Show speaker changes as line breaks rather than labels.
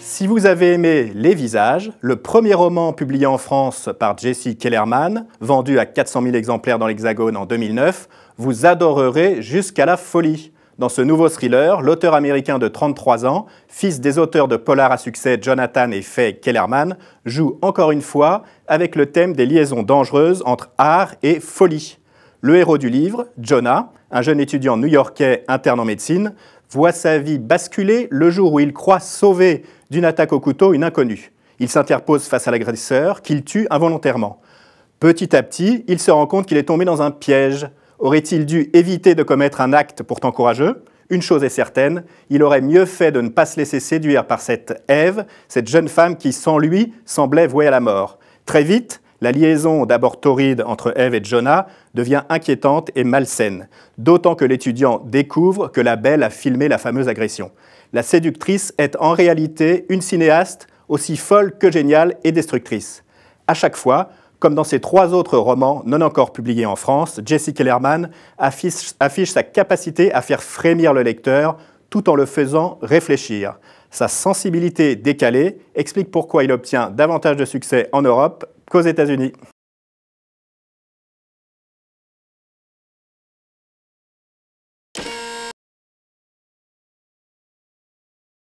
Si vous avez aimé Les Visages, le premier roman publié en France par Jesse Kellerman, vendu à 400 000 exemplaires dans l'Hexagone en 2009, vous adorerez jusqu'à la folie. Dans ce nouveau thriller, l'auteur américain de 33 ans, fils des auteurs de polar à succès Jonathan et Fay Kellerman, joue encore une fois avec le thème des liaisons dangereuses entre art et folie. Le héros du livre, Jonah, un jeune étudiant new-yorkais interne en médecine, voit sa vie basculer le jour où il croit sauver d'une attaque au couteau une inconnue. Il s'interpose face à l'agresseur qu'il tue involontairement. Petit à petit, il se rend compte qu'il est tombé dans un piège. Aurait-il dû éviter de commettre un acte pourtant courageux Une chose est certaine, il aurait mieux fait de ne pas se laisser séduire par cette Ève, cette jeune femme qui, sans lui, semblait vouée à la mort. Très vite, la liaison d'abord torride entre Eve et Jonah devient inquiétante et malsaine, d'autant que l'étudiant découvre que la belle a filmé la fameuse agression. La séductrice est en réalité une cinéaste aussi folle que géniale et destructrice. À chaque fois, comme dans ses trois autres romans non encore publiés en France, Jesse Kellerman affiche sa capacité à faire frémir le lecteur tout en le faisant réfléchir. Sa sensibilité décalée explique pourquoi il obtient davantage de succès en Europe qu'aux États-Unis.